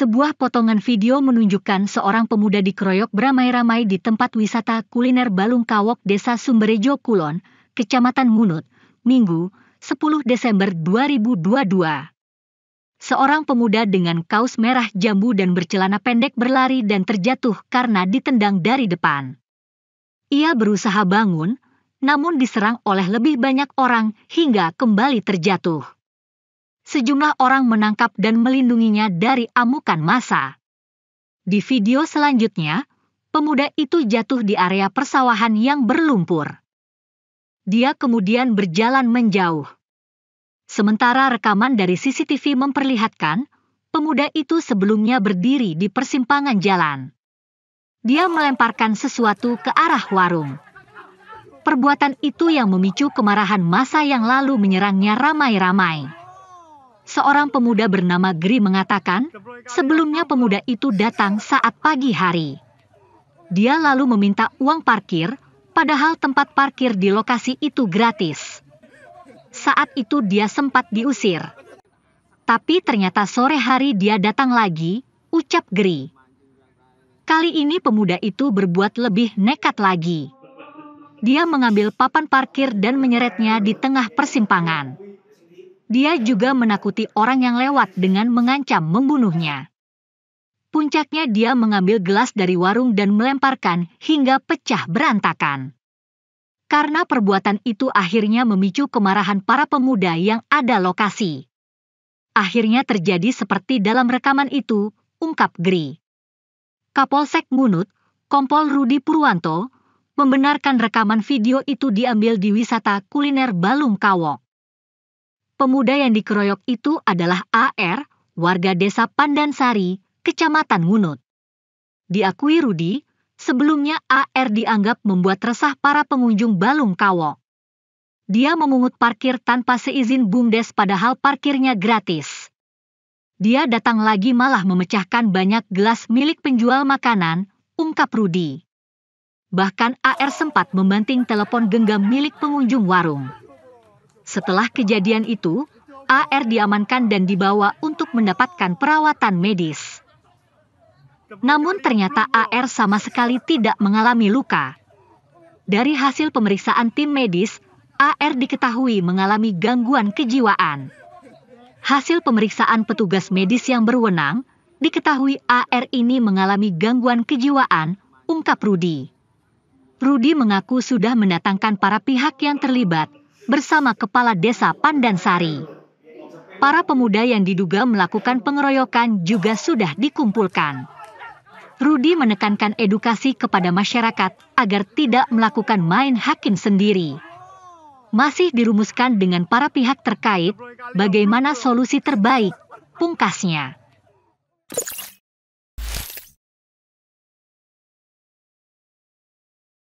Sebuah potongan video menunjukkan seorang pemuda dikeroyok beramai-ramai di tempat wisata kuliner Balung Kawok Desa Sumberejo Kulon, Kecamatan Ngunut, Minggu, 10 Desember 2022. Seorang pemuda dengan kaos merah jambu dan bercelana pendek berlari dan terjatuh karena ditendang dari depan. Ia berusaha bangun, namun diserang oleh lebih banyak orang hingga kembali terjatuh sejumlah orang menangkap dan melindunginya dari amukan massa. Di video selanjutnya, pemuda itu jatuh di area persawahan yang berlumpur. Dia kemudian berjalan menjauh. Sementara rekaman dari CCTV memperlihatkan, pemuda itu sebelumnya berdiri di persimpangan jalan. Dia melemparkan sesuatu ke arah warung. Perbuatan itu yang memicu kemarahan masa yang lalu menyerangnya ramai-ramai seorang pemuda bernama Gri mengatakan, sebelumnya pemuda itu datang saat pagi hari. Dia lalu meminta uang parkir, padahal tempat parkir di lokasi itu gratis. Saat itu dia sempat diusir. Tapi ternyata sore hari dia datang lagi, ucap Gri. Kali ini pemuda itu berbuat lebih nekat lagi. Dia mengambil papan parkir dan menyeretnya di tengah persimpangan. Dia juga menakuti orang yang lewat dengan mengancam membunuhnya. Puncaknya dia mengambil gelas dari warung dan melemparkan hingga pecah berantakan. Karena perbuatan itu akhirnya memicu kemarahan para pemuda yang ada lokasi. Akhirnya terjadi seperti dalam rekaman itu, ungkap Gri. Kapolsek Munut, Kompol Rudi Purwanto, membenarkan rekaman video itu diambil di wisata kuliner Balung Kawok pemuda yang dikeroyok itu adalah AR, warga desa Pandansari, Kecamatan Ngunut. Diakui Rudi, sebelumnya AR dianggap membuat resah para pengunjung Balung Kawo. Dia memungut parkir tanpa seizin BUMDes padahal parkirnya gratis. Dia datang lagi malah memecahkan banyak gelas milik penjual makanan, ungkap Rudi. Bahkan AR sempat membanting telepon genggam milik pengunjung warung. Setelah kejadian itu, AR diamankan dan dibawa untuk mendapatkan perawatan medis. Namun ternyata AR sama sekali tidak mengalami luka. Dari hasil pemeriksaan tim medis, AR diketahui mengalami gangguan kejiwaan. Hasil pemeriksaan petugas medis yang berwenang, diketahui AR ini mengalami gangguan kejiwaan, ungkap Rudi. Rudi mengaku sudah mendatangkan para pihak yang terlibat, bersama kepala desa Pandansari. Para pemuda yang diduga melakukan pengeroyokan juga sudah dikumpulkan. Rudi menekankan edukasi kepada masyarakat agar tidak melakukan main hakim sendiri. Masih dirumuskan dengan para pihak terkait bagaimana solusi terbaik, pungkasnya.